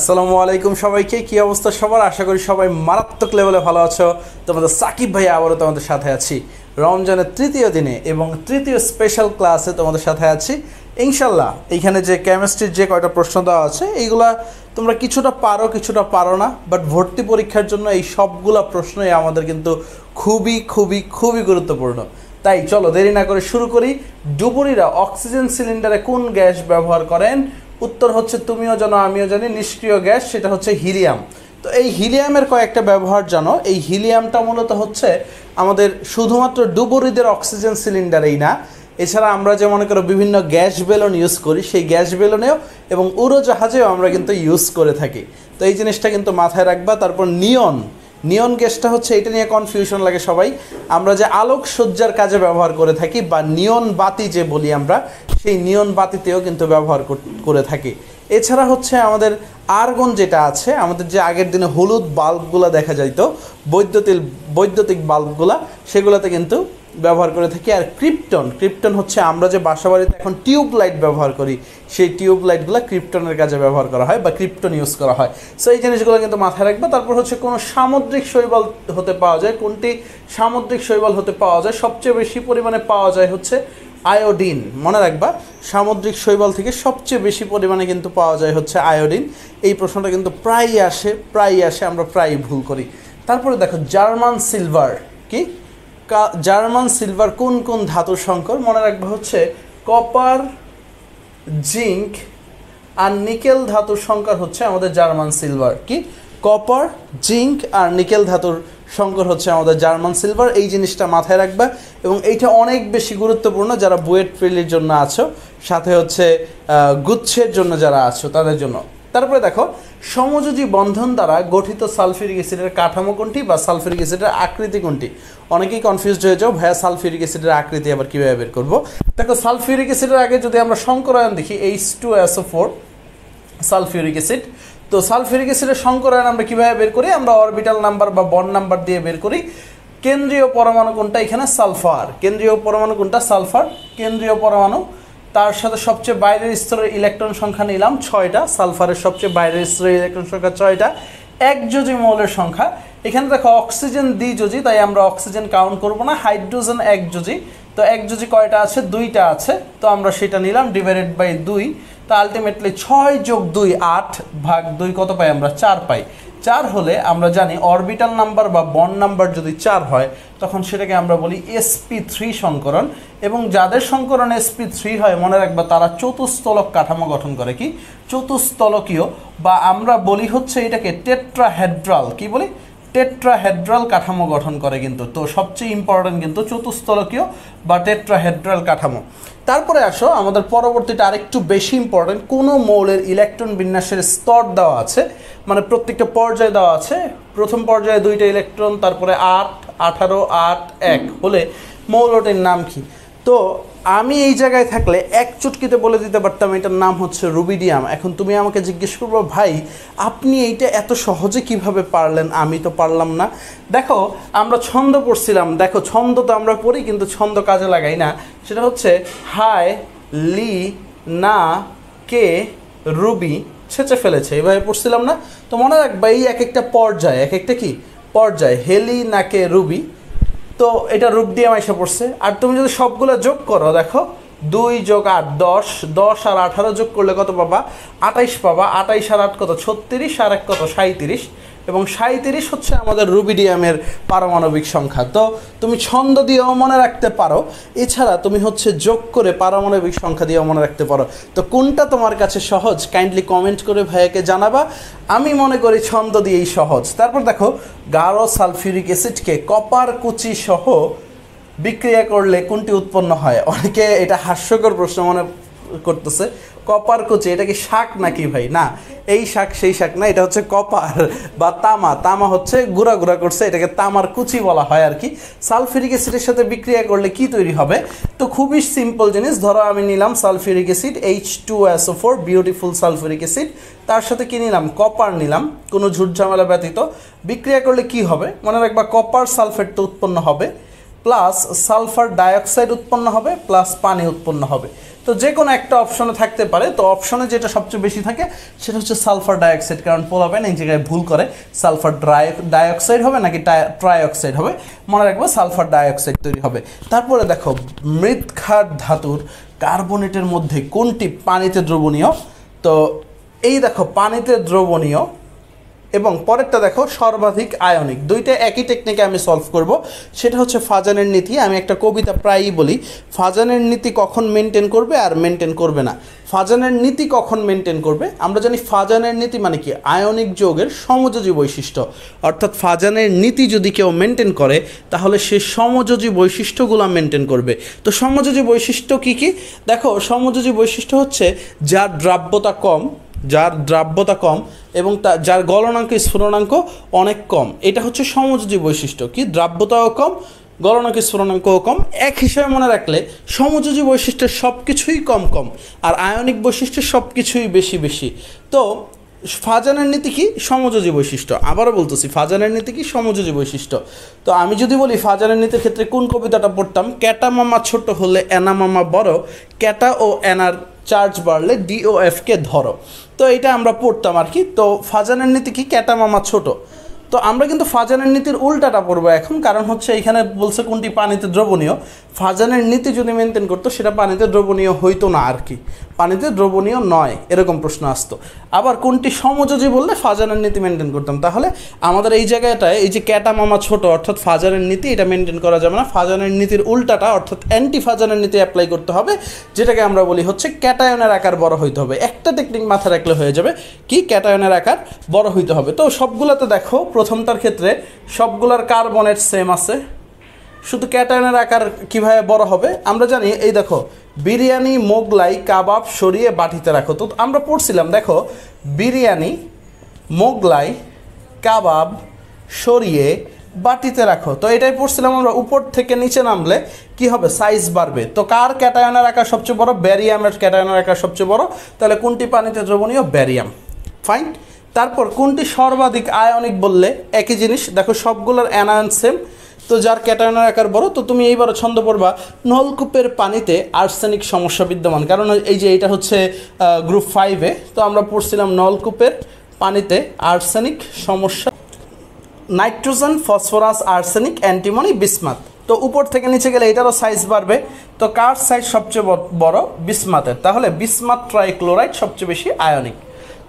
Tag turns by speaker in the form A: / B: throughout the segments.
A: আসসালামু আলাইকুম সবাইকে কী অবস্থা সবার আশা করি সবাই মারাত্মক লেভেলে ভালো আছো তোমাদের সাকিব ভাই আবারও তোমাদের সাথে আছি রমজানের তৃতীয় দিনে এবং তৃতীয় স্পেশাল ক্লাসে তোমাদের সাথে আছি ইনশাল্লাহ এইখানে যে কেমিস্ট্রির যে কয়টা প্রশ্ন দেওয়া আছে এইগুলা তোমরা কিছুটা পারো কিছুটা পারো না বাট ভর্তি পরীক্ষার জন্য এই সবগুলা প্রশ্নই আমাদের কিন্তু খুবই খুবই খুবই গুরুত্বপূর্ণ তাই চলো দেরি না করে শুরু করি ডুবুরিরা অক্সিজেন সিলিন্ডারে কোন গ্যাস ব্যবহার করেন উত্তর হচ্ছে তুমিও জানো আমিও জানি নিষ্ক্রিয় গ্যাস সেটা হচ্ছে হিলিয়াম তো এই হিলিয়ামের কয়েকটা ব্যবহার জানো এই হিলিয়ামটা মূলত হচ্ছে আমাদের শুধুমাত্র ডুবুরিদের অক্সিজেন সিলিন্ডারেই না এছাড়া আমরা যে মনে করো বিভিন্ন গ্যাস বেলুন ইউজ করি সেই গ্যাস বেলুনেও এবং উড়োজাহাজেও আমরা কিন্তু ইউজ করে থাকি তো এই জিনিসটা কিন্তু মাথায় রাখবা তারপর নিয়ন নিয়ন গ্যাসটা হচ্ছে এটা নিয়ে কনফিউশন লাগে সবাই আমরা যে আলোক সজ্জার কাজে ব্যবহার করে থাকি বা নিয়ন বাতি যে বলি আমরা সেই নিয়ন বাতিতেও কিন্তু ব্যবহার করে থাকি এছাড়া হচ্ছে আমাদের আর্গন যেটা আছে আমাদের যে আগের দিনে হলুদ বাল্বগুলো দেখা যাইতো বৈদ্যুতিক বৈদ্যুতিক বাল্বগুলা সেগুলোতে কিন্তু ব্যবহার করে থাকি আর ক্রিপ্টন ক্রিপ্টন হচ্ছে আমরা যে বাসা বাড়িতে এখন টিউব লাইট ব্যবহার করি সেই টিউব লাইটগুলো ক্রিপ্টনের কাজে ব্যবহার করা হয় বা ক্রিপ্টন ইউজ করা হয় সো এই জিনিসগুলো কিন্তু মাথায় রাখবে তারপর হচ্ছে কোনো সামুদ্রিক শৈবাল হতে পাওয়া যায় কোনটি সামুদ্রিক শৈবাল হতে পাওয়া যায় সবচেয়ে বেশি পরিমাণে পাওয়া যায় হচ্ছে আয়োডিন মনে রাখবা সামুদ্রিক শৈবাল থেকে সবচেয়ে বেশি পরিমাণে কিন্তু পাওয়া যায় হচ্ছে আয়োডিন এই প্রশ্নটা কিন্তু প্রায়ই আসে প্রায়ই আসে আমরা প্রায়ই ভুল করি তারপরে দেখো জার্মান সিলভার কি জার্মান সিলভার কোন কোন ধাতু সংকর মনে রাখবে হচ্ছে কপার জিঙ্ক আর নিকেল ধাতুর সংকর হচ্ছে আমাদের জার্মান সিলভার কি কপার জিঙ্ক আর নিকেল ধাতুর সংকর হচ্ছে আমাদের জার্মান সিলভার এই জিনিসটা মাথায় রাখবা এবং এইটা অনেক বেশি গুরুত্বপূর্ণ যারা বুয়েট ফিল্ডের জন্য আছো সাথে হচ্ছে গুচ্ছের জন্য যারা আছো তাদের জন্য তারপরে দেখো সমযোজী বন্ধন দ্বারা গঠিত সালফিউরিক অ্যাসিডের কাঠামো কোনটি বা সালফিউরিক অ্যাসিডের আকৃতি কোনটি অনেকেই কনফিউজড হয়ে যাও ভাইয়া সালফিউরিক অ্যাসিডের আকৃতি আবার কীভাবে বের করবো দেখো সালফিউরিক অ্যাসিডের আগে যদি আমরা সংকরায়ন দেখি H two SO four sulphuric acid তো সালফিউরিক অ্যাসিডের সংকরায়ন আমরা কীভাবে বের করি আমরা অরবিটাল নাম্বার বা বন নাম্বার দিয়ে বের করি কেন্দ্রীয় পরমাণু কোনটা এখানে সালফার কেন্দ্রীয় পরমাণু কোনটা সালফার কেন্দ্রীয় পরমাণু তার সাথে সবচেয়ে বাইরের স্তরের ইলেকট্রন সংখ্যা নিলাম ছয়টা সালফারের সবচেয়ে বাইরের স্তরের ইলেকট্রন সংখ্যা ছয়টা এক যদি মৌলের সংখ্যা এখানে দেখো অক্সিজেন দ্বি যদি তাই আমরা অক্সিজেন কাউন্ট করব না হাইড্রোজেন এক যদি তো এক যদি কয়টা আছে দুইটা আছে তো আমরা সেটা নিলাম ডিভাইডেড বাই দুই তো আলটিমেটলি ছয় যোগ দুই আট ভাগ দুই কত পাই আমরা চার পাই চার হলে আমরা জানি অরবিটাল নাম্বার বা বন্ড নাম্বার যদি চার হয় তখন সেটাকে আমরা বলি এসপি থ্রি সংকরণ এবং যাদের সংকরণ এসপি থ্রি হয় মনে রাখবা তারা চতুস্তলক কাঠামো গঠন করে কি চতুস্তলকীয় বা আমরা বলি হচ্ছে এটাকে টেট্রাহেড্রাল কি বলি টেট্রাহেড্রাল কাঠামো গঠন করে কিন্তু তো সবচেয়ে ইম্পর্ট্যান্ট কিন্তু চতুস্থলকীয় বা টেট্রাহেড্রাল কাঠামো তারপরে আসো আমাদের পরবর্তীটা আরেকটু বেশি ইম্পর্ট্যান্ট কোনো মৌলের ইলেকট্রন বিন্যাসের স্তর দেওয়া আছে মানে প্রত্যেকটা পর্যায়ে দেওয়া আছে প্রথম পর্যায়ে দুইটা ইলেকট্রন তারপরে আট আঠারো আট এক হলে মৌলটির নাম কি তো আমি এই জায়গায় থাকলে এক চুটকিতে বলে দিতে পারতাম এটার নাম হচ্ছে রুবিডিয়াম এখন তুমি আমাকে জিজ্ঞেস করবো ভাই আপনি এইটা এত সহজে কিভাবে পারলেন আমি তো পারলাম না দেখো আমরা ছন্দ পড়ছিলাম দেখো ছন্দ তো আমরা পড়ি কিন্তু ছন্দ কাজে লাগাই না সেটা হচ্ছে হাই লি না কে রুবি ছেঁচে ফেলেছে এইভাবে পড়ছিলাম না তো মনে রাখবা এই এক একটা পর্যায় এক একটা কি পর্যায় হেলি নাকে রুবি তো এটা রূপ দিয়ে মাইশা পড়ছে আর তুমি যদি সবগুলো যোগ করো দেখো দুই যোগ আট দশ দশ আর আঠারো যোগ করলে কত পাবা আটাইশ পাবা আটাইশ আর আট কত ছত্রিশ আর এক কত সাঁত্রিশ এবং সাঁত্রিশ হচ্ছে আমাদের রুবিডিয়ামের পারমাণবিক সংখ্যা তো তুমি ছন্দ দিয়েও মনে রাখতে পারো এছাড়া তুমি হচ্ছে যোগ করে পারমাণবিক সংখ্যা দিয়েও মনে রাখতে পারো তো কোনটা তোমার কাছে সহজ কাইন্ডলি কমেন্ট করে ভাইয়াকে জানাবা আমি মনে করি ছন্দ দিয়েই সহজ তারপর দেখো গাঢ় সালফিউরিক অ্যাসিডকে কপার কুচি সহ বিক্রিয়া করলে কোনটি উৎপন্ন হয় অনেকে এটা হাস্যকর প্রশ্ন মনে করতেছে কপার কুচি এটা কি শাক নাকি ভাই না এই শাক সেই শাক না এটা হচ্ছে কপার বা তামা তামা হচ্ছে গুঁড়া গুঁড়া করছে এটাকে তামার কুচি বলা হয় আর কি সালফিউরিক অ্যাসিডের সাথে বিক্রিয়া করলে কি তৈরি হবে তো খুবই সিম্পল জিনিস ধরো আমি নিলাম sulphuric acid H two SO four beautiful sulphuric acid তার সাথে কি নিলাম কপার নিলাম কোনো ঝুটঝামেলা ব্যতীত বিক্রিয়া করলে কি হবে মনে রাখবা কপার সালফেট তো উৎপন্ন হবে প্লাস সালফার ডাইঅক্সাইড উৎপন্ন হবে প্লাস পানি উৎপন্ন হবে তো যে কোনো একটা অপশনে থাকতে পারে তো অপশনে যেটা সবচেয়ে বেশি থাকে সেটা হচ্ছে সালফার ডাইঅক্সাইড কারণ পোলাবেন এই জায়গায় ভুল করে সালফার ড্রাই ডাইঅক্সাইড হবে নাকি ট্রাইঅক্সাইড হবে মনে রাখবো সালফার ডাইঅক্সাইড তৈরি হবে তারপরে দেখো মৃৎখার ধাতুর কার্বনেটের মধ্যে কোনটি পানিতে দ্রবণীয় তো এই দেখো পানিতে দ্রবণীয় এবং পরেরটা দেখো সর্বাধিক আয়নিক দুইটা একই টেকনিকে আমি সলভ করব সেটা হচ্ছে ফাজানের নীতি আমি একটা কবিতা প্রায়ই বলি ফাজানের নীতি কখন মেনটেন করবে আর মেনটেন করবে না ফাজানের নীতি কখন মেনটেন করবে আমরা জানি ফাজানের নীতি মানে কি আয়নিক যোগের সমযোজী বৈশিষ্ট্য অর্থাৎ ফাজানের নীতি যদি কেউ মেনটেন করে তাহলে সে সমযোজী বৈশিষ্ট্যগুলো মেনটেন করবে তো সমযোজী বৈশিষ্ট্য কী কী দেখো সমযোজী বৈশিষ্ট্য হচ্ছে যার দ্রাব্যতা কম যার দ্রাব্যতা কম এবং তা যার গলনাঙ্ক স্ফুরণাঙ্ক অনেক কম এটা হচ্ছে সমযোজী বৈশিষ্ট্য কি দ্রাব্যতাও কম গলনাঙ্ক স্ফুরণাঙ্কও কম এক হিসাবে মনে রাখলে সমযোজী বৈশিষ্ট্যের সব কিছুই কম কম আর আয়নিক বৈশিষ্ট্যের সব কিছুই বেশি বেশি তো ফাজানের নীতি কি সমযোজী বৈশিষ্ট্য আবারও বলতেছি ফাজানের নীতি কি সমযোজী বৈশিষ্ট্য তো আমি যদি বলি ফাজানের নীতির ক্ষেত্রে কোন কবিতাটা পড়তাম ক্যাটা মামা ছোট হলে এনা মামা বড় ক্যাটা ও এনার চার্জ বাড়লে ডিওএফকে ধরো তো এটা আমরা পড়তাম আর কি তো ফাজানের নীতি কি ক্যাটা মামা ছোটো তো আমরা কিন্তু ফাজানের নীতির উল্টাটা পড়বো এখন কারণ হচ্ছে এখানে বলছে কোনটি পানিতে দ্রবণীয় ফাজানের নীতি যদি মেনটেন করতো সেটা পানিতে দ্রবণীয় হইতো না আর কি পানিতে দ্রবণীয় নয় এরকম প্রশ্ন আসতো আবার কোনটি সমযোজী বললে ফাজারের নীতি মেনটেন করতাম তাহলে আমাদের এই জায়গাটায় এই যে ক্যাটা মামা ছোট অর্থাৎ ফাজারের নীতি এটা মেনটেন করা যাবে না ফাজারের নীতির উল্টাটা অর্থাৎ অ্যান্টি ফাজারের নীতি অ্যাপ্লাই করতে হবে যেটাকে আমরা বলি হচ্ছে ক্যাটায়নের আকার বড় হইতে হবে একটা টেকনিক মাথা রাখলে হয়ে যাবে কি ক্যাটায়নের আকার বড় হইতে হবে তো সবগুলোতে দেখো প্রথমটার ক্ষেত্রে সবগুলার কার্বনের সেম আছে শুধু ক্যাটায়নের আকার কীভাবে বড় হবে আমরা জানি এই দেখো বিরিয়ানি মোগলাই কাবাব সরিয়ে বাটিতে রাখো তো আমরা পড়ছিলাম দেখো বিরিয়ানি মোগলাই কাবাব সরিয়ে বাটিতে রাখো তো এটাই পড়ছিলাম আমরা উপর থেকে নিচে নামলে কি হবে সাইজ বাড়বে তো কার ক্যাটায়নের আঁকা সবচেয়ে বড় ব্যারিয়ামের ক্যাটায়নের আঁকা সবচেয়ে বড় তাহলে কোনটি পানিতে দ্রবণীয় ব্যারিয়াম ফাইন তারপর কোনটি সর্বাধিক আয়নিক বললে একই জিনিস দেখো সবগুলোর অ্যানায়ন সেম তো যার ক্যাটায়নের আকার বড় তো তুমি এইবারও ছন্দ পড়বা নলকূপের পানিতে আর্সেনিক সমস্যা বিদ্যমান কারণ এই যে এটা হচ্ছে গ্রুপ ফাইভে তো আমরা পড়ছিলাম নলকূপের পানিতে আর্সেনিক সমস্যা nitrogen phosphorus arsenic antimony bismuth তো উপর থেকে নিচে গেলে এটারও সাইজ বাড়বে তো কার সাইজ সবচেয়ে বড় বিসমাতের তাহলে বিসমাত ট্রাইক্লোরাইড সবচেয়ে বেশি আয়নিক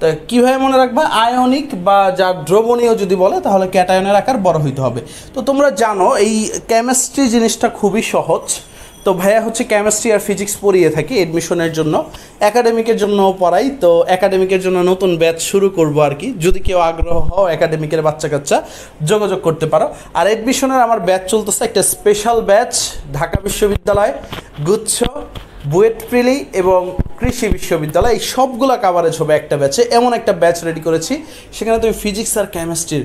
A: তা কীভাবে মনে রাখবা আয়নিক বা যা দ্রবণীয় যদি বলে তাহলে ক্যাটায়নের আকার বড় হইতে হবে তো তোমরা জানো এই কেমিস্ট্রি জিনিসটা খুবই সহজ তো ভাইয়া হচ্ছে কেমিস্ট্রি আর ফিজিক্স পড়িয়ে থাকি এডমিশনের জন্য একাডেমিকের জন্য পড়াই তো একাডেমিকের জন্য নতুন ব্যাচ শুরু করব আর কি যদি কেউ আগ্রহ হও একাডেমিকের বাচ্চা কাচ্চা যোগাযোগ করতে পারো আর এডমিশনের আমার ব্যাচ চলতেছে একটা স্পেশাল ব্যাচ ঢাকা বিশ্ববিদ্যালয় গুচ্ছ বুয়েট প্রিলি এবং কৃষি বিশ্ববিদ্যালয় এই সবগুলো কাভারেজ হবে একটা ব্যাচে এমন একটা ব্যাচ রেডি করেছি সেখানে তুমি ফিজিক্স আর কেমিস্ট্রির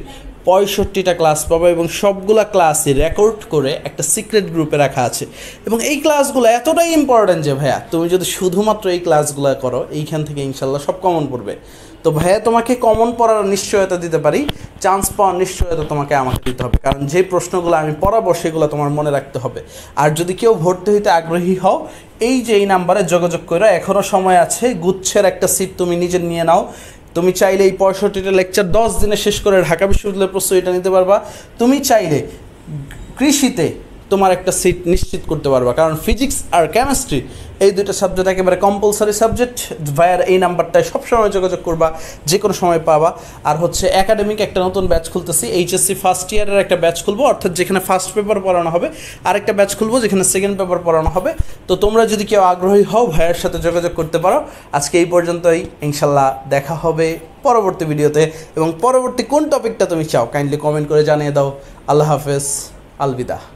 A: পঁয়ষট্টিটা ক্লাস পাবো এবং সবগুলা ক্লাসই রেকর্ড করে একটা সিক্রেট গ্রুপে রাখা আছে এবং এই ক্লাসগুলো এতটাই ইম্পর্ট্যান্ট যে ভাইয়া তুমি যদি শুধুমাত্র এই ক্লাসগুলো করো এইখান থেকে ইনশাল্লাহ সব কমন পড়বে তো ভাইয়া তোমাকে কমন পড়ার নিশ্চয়তা দিতে পারি চান্স পাওয়ার নিশ্চয়তা তোমাকে আমাকে দিতে হবে কারণ যে প্রশ্নগুলো আমি পড়াবো সেগুলো তোমার মনে রাখতে হবে আর যদি কেউ ভর্তি হইতে আগ্রহী হও এই যে এই নাম্বারে যোগাযোগ করে এখনও সময় আছে গুচ্ছের একটা সিট তুমি নিজে নিয়ে নাও তুমি চাইলে এই পঁয়ষট্টিটা লেকচার দশ দিনে শেষ করে ঢাকা বিশ্ববিদ্যালয়ের প্রস্তুতিটা নিতে পারবা তুমি চাইলে কৃষিতে তোমার একটা সিট নিশ্চিত করতে পারবা কারণ ফিজিক্স আর কেমিস্ট্রি এই দুইটা সাবজেক্ট একেবারে কম্পালসারি সাবজেক্ট ভায়ার এই নাম্বারটায় সবসময় যোগাযোগ করবা যে কোনো সময় পাবা আর হচ্ছে একাডেমিক একটা নতুন ব্যাচ খুলতেছি এইচএসসি ফার্স্ট ইয়ারের একটা ব্যাচ খুলবো অর্থাৎ যেখানে ফার্স্ট পেপার পড়ানো হবে আর একটা ব্যাচ খুলবো যেখানে সেকেন্ড পেপার পড়ানো হবে তো তোমরা যদি কেউ আগ্রহী হও ভাইয়ের সাথে যোগাযোগ করতে পারো আজকে এই পর্যন্তই ইনশাল্লাহ দেখা হবে পরবর্তী ভিডিওতে এবং পরবর্তী কোন টপিকটা তুমি চাও কাইন্ডলি কমেন্ট করে জানিয়ে দাও আল্লাহ হাফেজ আলবিদা